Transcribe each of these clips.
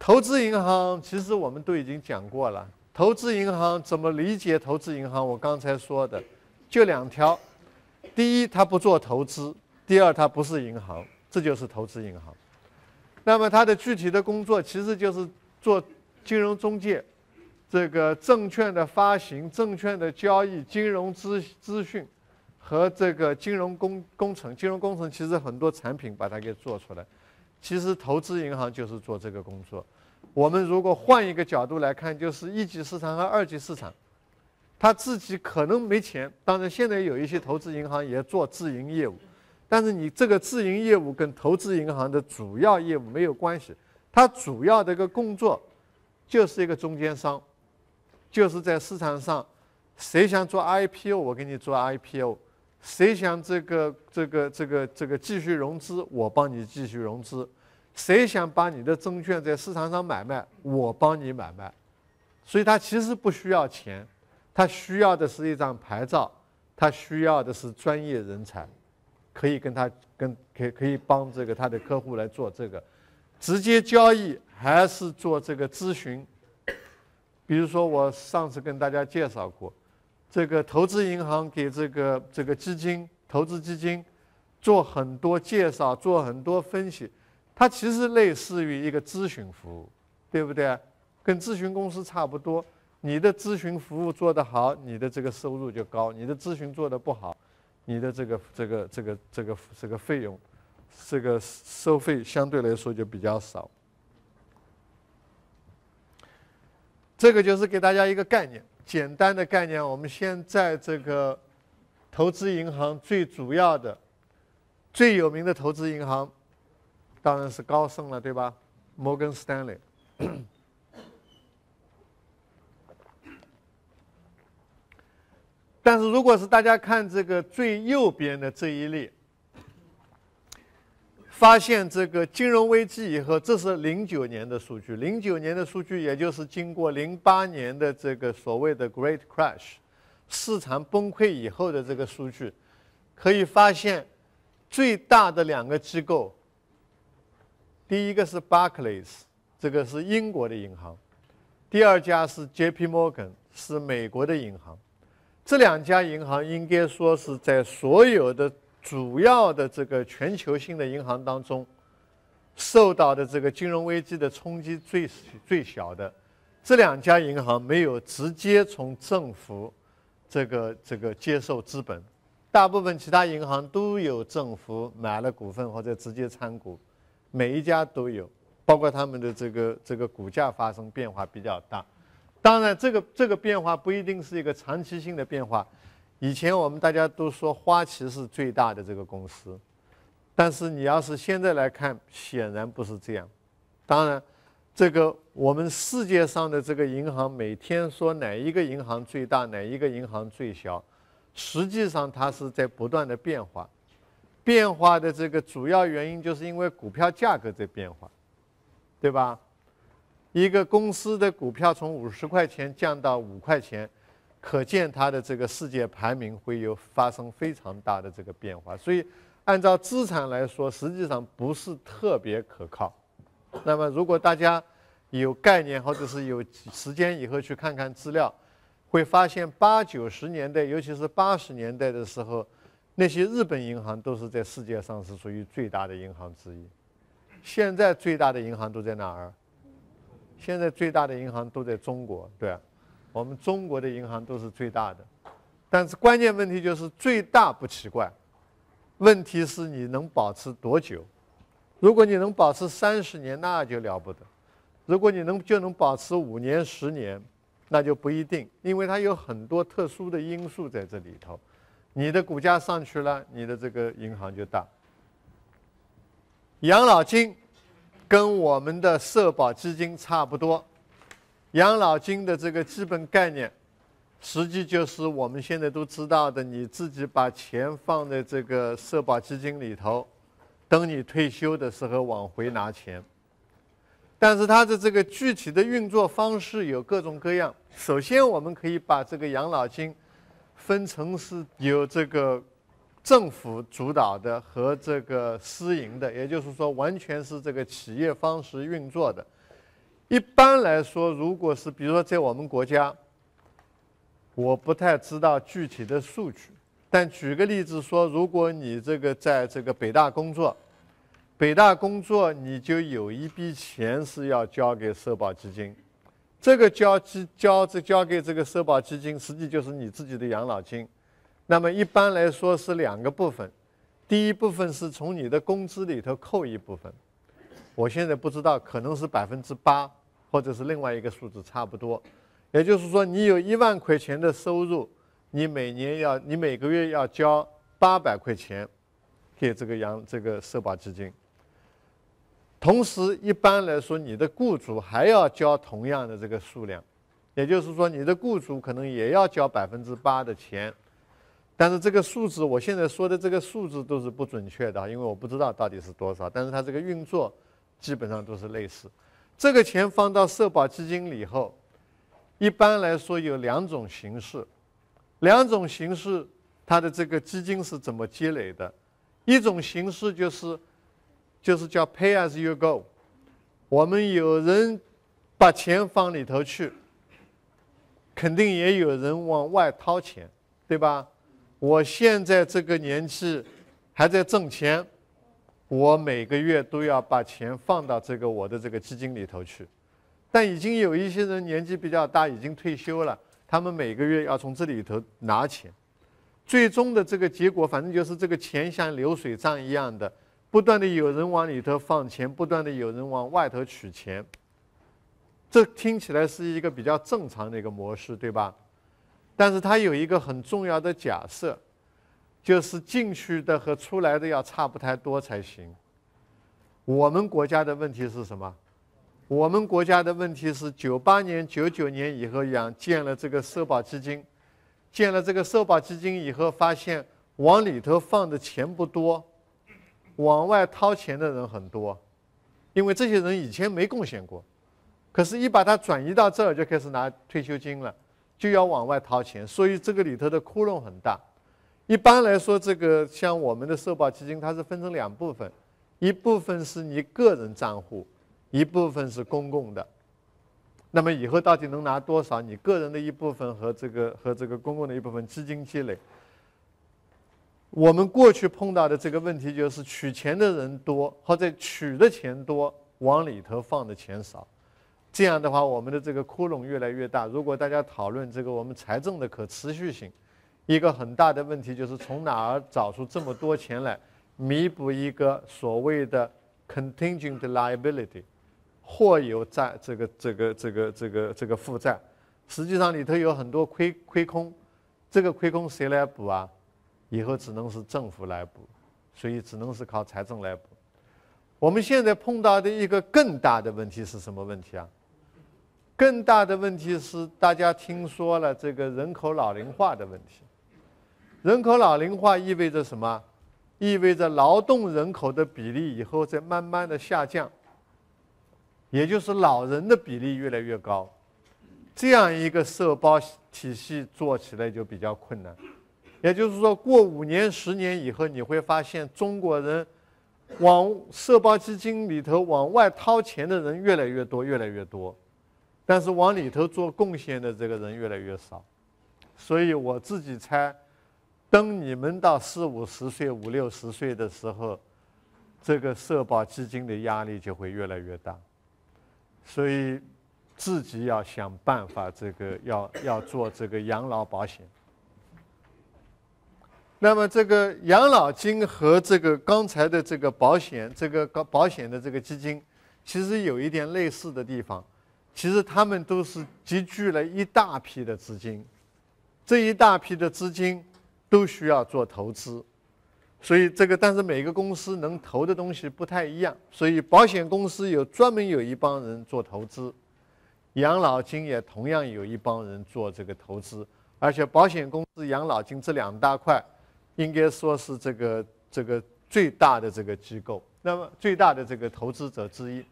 投资银行其实我们都已经讲过了。投资银行怎么理解？投资银行我刚才说的就两条：第一，它不做投资；第二，它不是银行。这就是投资银行。那么它的具体的工作其实就是做金融中介，这个证券的发行、证券的交易、金融资资讯和这个金融工工程。金融工程其实很多产品把它给做出来。其实投资银行就是做这个工作。我们如果换一个角度来看，就是一级市场和二级市场，他自己可能没钱。当然，现在有一些投资银行也做自营业务，但是你这个自营业务跟投资银行的主要业务没有关系。它主要的一个工作，就是一个中间商，就是在市场上，谁想做 IPO，我给你做 IPO。谁想这个这个这个这个继续融资，我帮你继续融资；谁想把你的证券在市场上买卖，我帮你买卖。所以他其实不需要钱，他需要的是一张牌照，他需要的是专业人才，可以跟他跟可可以帮这个他的客户来做这个直接交易，还是做这个咨询。比如说我上次跟大家介绍过。这个投资银行给这个这个基金、投资基金做很多介绍，做很多分析，它其实类似于一个咨询服务，对不对？跟咨询公司差不多。你的咨询服务做得好，你的这个收入就高；你的咨询做得不好，你的这个这个这个这个这个费用，这个收费相对来说就比较少。这个就是给大家一个概念。简单的概念，我们先在这个投资银行最主要的、最有名的投资银行，当然是高盛了，对吧？摩根斯坦利。但是，如果是大家看这个最右边的这一列。发现这个金融危机以后，这是零九年的数据。零九年的数据，也就是经过零八年的这个所谓的 Great Crash，市场崩溃以后的这个数据，可以发现最大的两个机构，第一个是 Barclays，这个是英国的银行；第二家是 JP Morgan，是美国的银行。这两家银行应该说是在所有的。主要的这个全球性的银行当中，受到的这个金融危机的冲击最最小的，这两家银行没有直接从政府这个这个接受资本，大部分其他银行都有政府买了股份或者直接参股，每一家都有，包括他们的这个这个股价发生变化比较大，当然这个这个变化不一定是一个长期性的变化。以前我们大家都说花旗是最大的这个公司，但是你要是现在来看，显然不是这样。当然，这个我们世界上的这个银行每天说哪一个银行最大，哪一个银行最小，实际上它是在不断的变化。变化的这个主要原因就是因为股票价格在变化，对吧？一个公司的股票从五十块钱降到五块钱。可见它的这个世界排名会有发生非常大的这个变化，所以按照资产来说，实际上不是特别可靠。那么，如果大家有概念或者是有时间以后去看看资料，会发现八九十年代，尤其是八十年代的时候，那些日本银行都是在世界上是属于最大的银行之一。现在最大的银行都在哪儿？现在最大的银行都在中国，对。我们中国的银行都是最大的，但是关键问题就是最大不奇怪，问题是你能保持多久？如果你能保持三十年，那就了不得；如果你能就能保持五年、十年，那就不一定，因为它有很多特殊的因素在这里头。你的股价上去了，你的这个银行就大。养老金跟我们的社保基金差不多。养老金的这个基本概念，实际就是我们现在都知道的，你自己把钱放在这个社保基金里头，等你退休的时候往回拿钱。但是它的这个具体的运作方式有各种各样。首先，我们可以把这个养老金分成是由这个政府主导的和这个私营的，也就是说，完全是这个企业方式运作的。一般来说，如果是比如说在我们国家，我不太知道具体的数据，但举个例子说，如果你这个在这个北大工作，北大工作你就有一笔钱是要交给社保基金，这个交基交这交给这个社保基金，实际就是你自己的养老金。那么一般来说是两个部分，第一部分是从你的工资里头扣一部分，我现在不知道，可能是百分之八。或者是另外一个数字差不多，也就是说，你有一万块钱的收入，你每年要，你每个月要交八百块钱给这个养这个社保基金。同时，一般来说，你的雇主还要交同样的这个数量，也就是说，你的雇主可能也要交百分之八的钱。但是这个数字，我现在说的这个数字都是不准确的，因为我不知道到底是多少。但是它这个运作基本上都是类似。这个钱放到社保基金里后，一般来说有两种形式，两种形式它的这个基金是怎么积累的？一种形式就是，就是叫 pay as you go，我们有人把钱放里头去，肯定也有人往外掏钱，对吧？我现在这个年纪还在挣钱。我每个月都要把钱放到这个我的这个基金里头去，但已经有一些人年纪比较大，已经退休了，他们每个月要从这里头拿钱。最终的这个结果，反正就是这个钱像流水账一样的，不断的有人往里头放钱，不断的有人往外头取钱。这听起来是一个比较正常的一个模式，对吧？但是它有一个很重要的假设。就是进去的和出来的要差不太多才行。我们国家的问题是什么？我们国家的问题是九八年、九九年以后养建了这个社保基金，建了这个社保基金以后，发现往里头放的钱不多，往外掏钱的人很多，因为这些人以前没贡献过，可是一把它转移到这儿就开始拿退休金了，就要往外掏钱，所以这个里头的窟窿很大。一般来说，这个像我们的社保基金，它是分成两部分，一部分是你个人账户，一部分是公共的。那么以后到底能拿多少？你个人的一部分和这个和这个公共的一部分基金积累。我们过去碰到的这个问题就是取钱的人多，或者取的钱多，往里头放的钱少，这样的话我们的这个窟窿越来越大。如果大家讨论这个我们财政的可持续性。一个很大的问题就是从哪儿找出这么多钱来弥补一个所谓的 contingent liability，或有债这个这个这个这个这个负债，实际上里头有很多亏亏空，这个亏空谁来补啊？以后只能是政府来补，所以只能是靠财政来补。我们现在碰到的一个更大的问题是什么问题啊？更大的问题是大家听说了这个人口老龄化的问题。人口老龄化意味着什么？意味着劳动人口的比例以后在慢慢的下降，也就是老人的比例越来越高，这样一个社保体系做起来就比较困难。也就是说过五年、十年以后，你会发现中国人往社保基金里头往外掏钱的人越来越多、越来越多，但是往里头做贡献的这个人越来越少，所以我自己猜。等你们到四五十岁、五六十岁的时候，这个社保基金的压力就会越来越大，所以自己要想办法，这个要要做这个养老保险。那么，这个养老金和这个刚才的这个保险，这个保保险的这个基金，其实有一点类似的地方，其实他们都是集聚了一大批的资金，这一大批的资金。都需要做投资，所以这个，但是每个公司能投的东西不太一样，所以保险公司有专门有一帮人做投资，养老金也同样有一帮人做这个投资，而且保险公司、养老金这两大块，应该说是这个这个最大的这个机构，那么最大的这个投资者之一。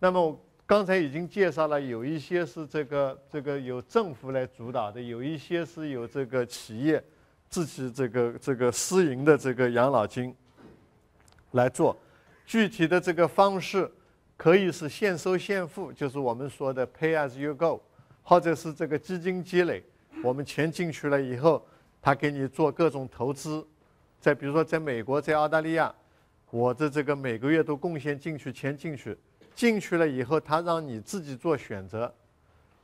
那么刚才已经介绍了，有一些是这个这个由政府来主导的，有一些是由这个企业。自己这个这个私营的这个养老金，来做具体的这个方式，可以是现收现付，就是我们说的 pay as you go，或者是这个基金积累。我们钱进去了以后，他给你做各种投资。再比如说，在美国，在澳大利亚，我的这个每个月都贡献进去钱进去，进去了以后，他让你自己做选择，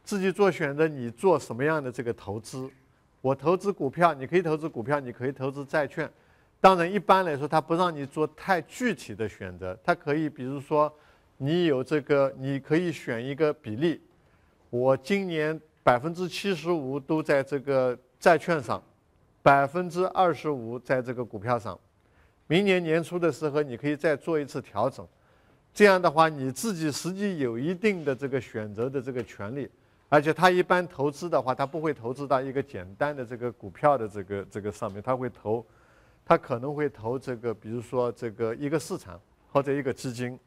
自己做选择，你做什么样的这个投资。我投资股票，你可以投资股票，你可以投资债券。当然，一般来说，他不让你做太具体的选择。他可以，比如说，你有这个，你可以选一个比例。我今年百分之七十五都在这个债券上，百分之二十五在这个股票上。明年年初的时候，你可以再做一次调整。这样的话，你自己实际有一定的这个选择的这个权利。而且他一般投资的话，他不会投资到一个简单的这个股票的这个这个上面，他会投，他可能会投这个，比如说这个一个市场或者一个基金。